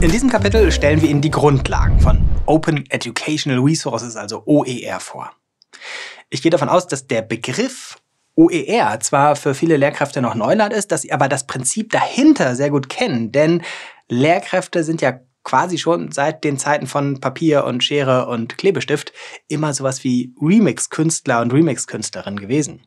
In diesem Kapitel stellen wir Ihnen die Grundlagen von Open Educational Resources, also OER, vor. Ich gehe davon aus, dass der Begriff OER zwar für viele Lehrkräfte noch Neuland ist, dass sie aber das Prinzip dahinter sehr gut kennen, denn Lehrkräfte sind ja quasi schon seit den Zeiten von Papier und Schere und Klebestift immer sowas wie Remix-Künstler und Remix-Künstlerinnen gewesen.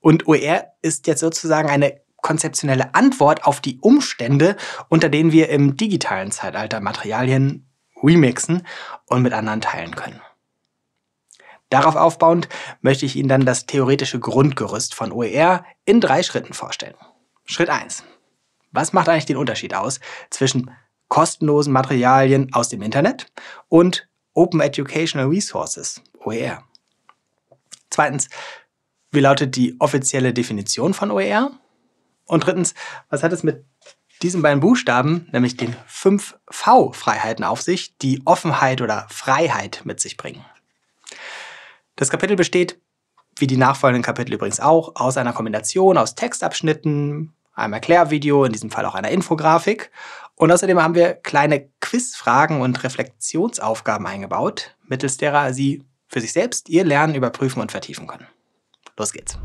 Und OER ist jetzt sozusagen eine konzeptionelle Antwort auf die Umstände, unter denen wir im digitalen Zeitalter Materialien remixen und mit anderen teilen können. Darauf aufbauend möchte ich Ihnen dann das theoretische Grundgerüst von OER in drei Schritten vorstellen. Schritt 1. Was macht eigentlich den Unterschied aus zwischen kostenlosen Materialien aus dem Internet und Open Educational Resources, OER? Zweitens, wie lautet die offizielle Definition von OER? Und drittens, was hat es mit diesen beiden Buchstaben, nämlich den fünf V-Freiheiten auf sich, die Offenheit oder Freiheit mit sich bringen? Das Kapitel besteht, wie die nachfolgenden Kapitel übrigens auch, aus einer Kombination aus Textabschnitten, einem Erklärvideo, in diesem Fall auch einer Infografik. Und außerdem haben wir kleine Quizfragen und Reflexionsaufgaben eingebaut, mittels derer Sie für sich selbst Ihr Lernen überprüfen und vertiefen können. Los geht's.